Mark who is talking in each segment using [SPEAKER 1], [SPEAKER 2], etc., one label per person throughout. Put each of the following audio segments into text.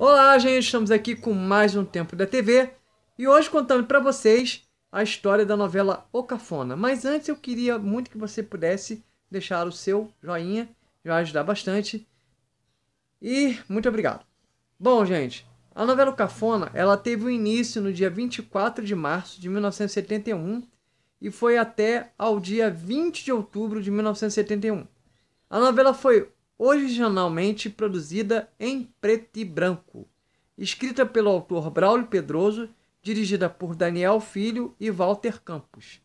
[SPEAKER 1] Olá, gente, estamos aqui com mais um Tempo da TV e hoje contando para vocês a história da novela O Cafona. Mas antes eu queria muito que você pudesse deixar o seu joinha, já ajudar bastante. E muito obrigado. Bom, gente, a novela O Cafona, ela teve o um início no dia 24 de março de 1971 e foi até ao dia 20 de outubro de 1971. A novela foi originalmente produzida em preto e branco, escrita pelo autor Braulio Pedroso, dirigida por Daniel Filho e Walter Campos.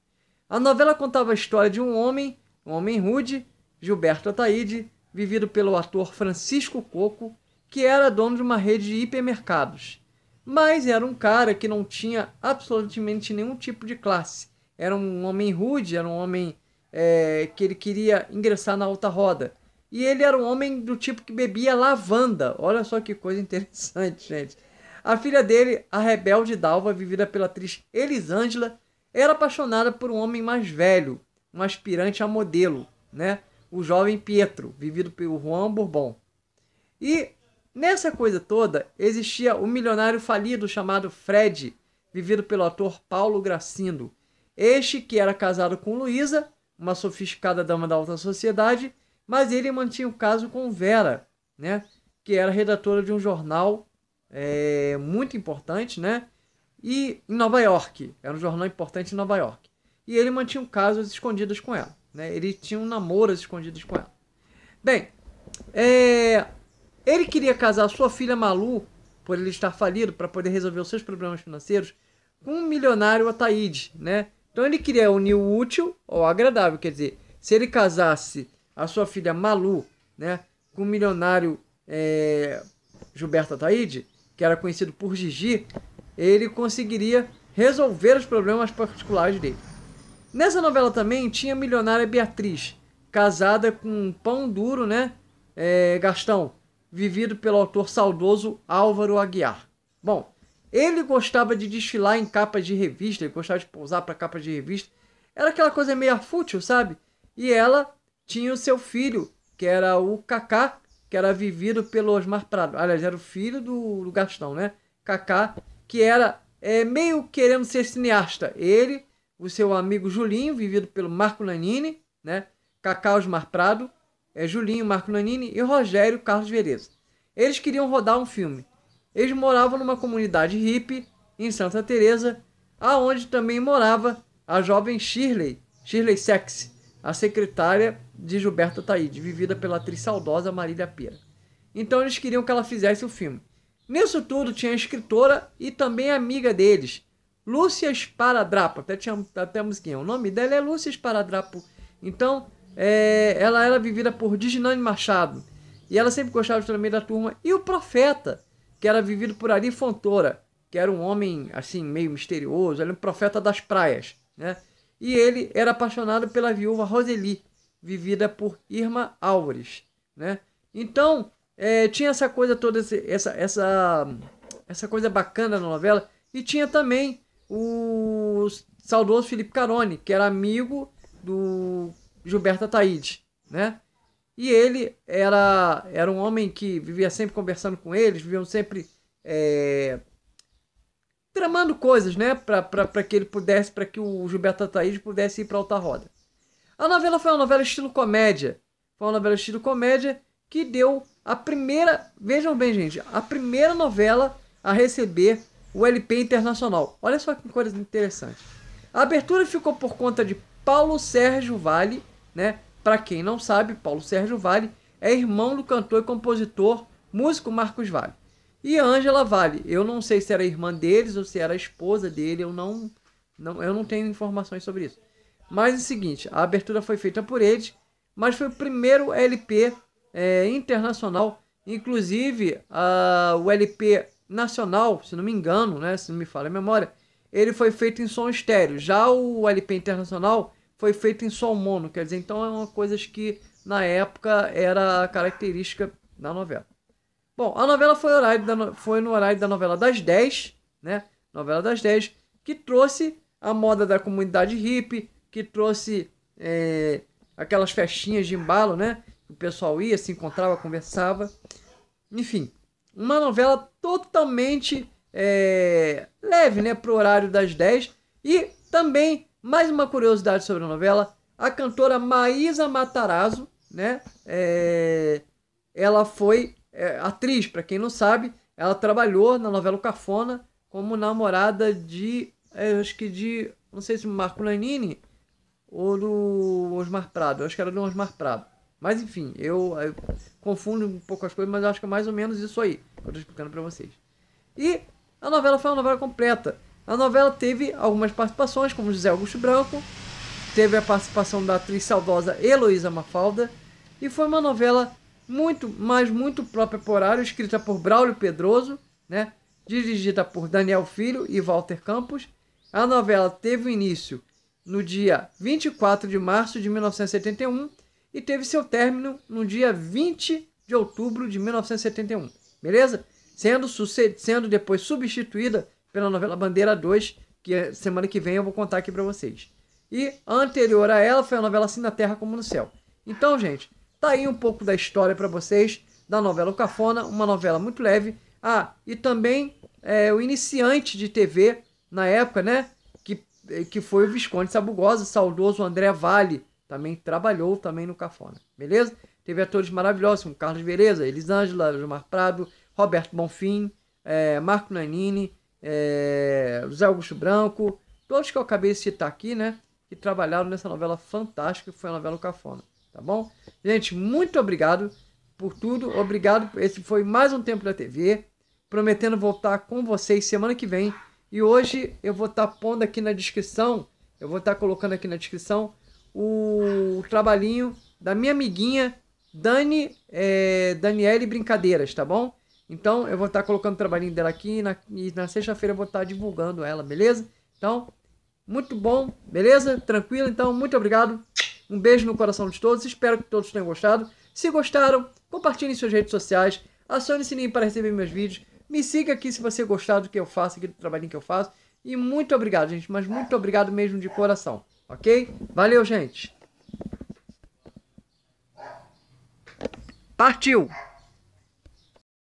[SPEAKER 1] A novela contava a história de um homem, um homem rude, Gilberto Ataíde, vivido pelo ator Francisco Coco, que era dono de uma rede de hipermercados. Mas era um cara que não tinha absolutamente nenhum tipo de classe. Era um homem rude, era um homem é, que ele queria ingressar na alta roda. E ele era um homem do tipo que bebia lavanda. Olha só que coisa interessante, gente. A filha dele, a rebelde Dalva, vivida pela atriz Elisângela, era apaixonada por um homem mais velho, um aspirante a modelo, né? O jovem Pietro, vivido pelo Juan Bourbon. E nessa coisa toda existia o milionário falido chamado Fred, vivido pelo ator Paulo Gracindo. Este que era casado com Luísa, uma sofisticada dama da alta sociedade, mas ele mantinha o caso com Vera, né? que era redatora de um jornal é, muito importante, né? E em Nova York, era um jornal importante em Nova York. E ele mantinha um caso às escondidas com ela, né? Ele tinha um namoro às escondidas com ela. Bem, é, ele queria casar sua filha Malu, por ele estar falido, para poder resolver os seus problemas financeiros, com um milionário Ataíde, né? Então ele queria unir o útil ao agradável, quer dizer, se ele casasse a sua filha Malu, né, com o milionário é, Gilberto Ataíde, que era conhecido por Gigi, ele conseguiria resolver os problemas particulares dele. Nessa novela também tinha a milionária Beatriz, casada com um pão duro, né? É, Gastão, vivido pelo autor saudoso Álvaro Aguiar. Bom, ele gostava de desfilar em capas de revista, ele gostava de pousar para capas de revista. Era aquela coisa meio fútil, sabe? E ela tinha o seu filho, que era o Kaká, que era vivido pelo Osmar Prado. Aliás, era o filho do, do Gastão, né? Kaká, que era é, meio querendo ser cineasta. Ele, o seu amigo Julinho, vivido pelo Marco Nanini, né? Kaká Osmar Prado, é, Julinho, Marco Nanini e Rogério Carlos Vereza. Eles queriam rodar um filme. Eles moravam numa comunidade hippie em Santa Teresa, aonde também morava a jovem Shirley, Shirley Sexy, a secretária de Gilberto Taíde, vivida pela atriz saudosa Marília Pera. Então eles queriam que ela fizesse o filme. Nisso tudo tinha a escritora e também amiga deles, Lúcia Esparadrapo. Até tinha até a musiquinha. O nome dela é Lúcia Esparadrapo. Então, é, ela era vivida por Diginane Machado. E ela sempre gostava de também da turma. E o Profeta, que era vivido por Ari Fontoura, que era um homem assim meio misterioso, era um profeta das praias, né? e ele era apaixonado pela viúva Roseli, vivida por Irma Álvares, né? Então, é, tinha essa coisa toda, essa, essa, essa coisa bacana na novela, e tinha também o saudoso Felipe Caroni, que era amigo do Gilberto Ataíde, né? E ele era, era um homem que vivia sempre conversando com eles, viviam sempre é, tramando coisas, né? Para que ele pudesse, para que o Gilberto Ataíde pudesse ir para alta roda. A novela foi uma novela estilo comédia. Foi uma novela estilo comédia que deu a primeira, vejam bem, gente, a primeira novela a receber o LP internacional. Olha só que coisa interessante. A abertura ficou por conta de Paulo Sérgio Vale, né? Para quem não sabe, Paulo Sérgio Vale é irmão do cantor e compositor músico Marcos Vale. E a Angela Vale, eu não sei se era irmã deles ou se era esposa dele, eu não, não, eu não tenho informações sobre isso. Mas é o seguinte, a abertura foi feita por eles, mas foi o primeiro LP é, internacional, inclusive a, o LP nacional, se não me engano, né, se não me falha a memória, ele foi feito em som estéreo. Já o LP internacional foi feito em som mono, quer dizer, então é uma coisa que na época era característica da novela. Bom, a novela foi, horário da, foi no horário da novela das 10, né? Novela das 10, que trouxe a moda da comunidade hippie, que trouxe é, aquelas festinhas de embalo, né? O pessoal ia, se encontrava, conversava. Enfim, uma novela totalmente é, leve, né? Pro horário das 10. E também, mais uma curiosidade sobre a novela, a cantora Maísa Matarazzo, né? É, ela foi é, atriz, para quem não sabe, ela trabalhou na novela Cafona como namorada de, é, acho que de, não sei se Marco Lanini ou do Osmar Prado, acho que era do Osmar Prado. Mas enfim, eu, eu confundo um pouco as coisas, mas acho que é mais ou menos isso aí que eu estou explicando para vocês. E a novela foi uma novela completa. A novela teve algumas participações, como José Augusto Branco, teve a participação da atriz saudosa Heloísa Mafalda, e foi uma novela muito, mas muito própria por horário, escrita por Braulio Pedroso, né? dirigida por Daniel Filho e Walter Campos. A novela teve início no dia 24 de março de 1971 e teve seu término no dia 20 de outubro de 1971, beleza? Sendo, sendo depois substituída pela novela Bandeira 2, que é, semana que vem eu vou contar aqui para vocês. E anterior a ela foi a novela Assim na Terra como no Céu. Então, gente, Tá aí um pouco da história para vocês da novela O Cafona, uma novela muito leve. Ah, e também é, o iniciante de TV na época, né? Que, é, que foi o Visconde Sabugosa, saudoso André Vale, também trabalhou também no Cafona, beleza? Teve atores maravilhosos como Carlos Vereza, Elisângela, Gilmar Prado, Roberto Bonfim, é, Marco Nanini, é, José Augusto Branco, todos que eu acabei de citar aqui, né? Que trabalharam nessa novela fantástica que foi a novela O Cafona. Tá bom? Gente, muito obrigado por tudo. Obrigado. Esse foi mais um Tempo da TV. Prometendo voltar com vocês semana que vem. E hoje eu vou estar tá pondo aqui na descrição. Eu vou estar tá colocando aqui na descrição o trabalhinho da minha amiguinha Dani é, Daniele Brincadeiras, tá bom? Então eu vou estar tá colocando o trabalhinho dela aqui na, e na sexta-feira eu vou estar tá divulgando ela, beleza? Então, muito bom, beleza? Tranquilo? Então, muito obrigado. Um beijo no coração de todos, espero que todos tenham gostado. Se gostaram, compartilhem suas redes sociais, acione o sininho para receber meus vídeos, me siga aqui se você gostar do que eu faço, aqui do trabalhinho que eu faço. E muito obrigado, gente, mas muito obrigado mesmo de coração, ok? Valeu, gente! Partiu!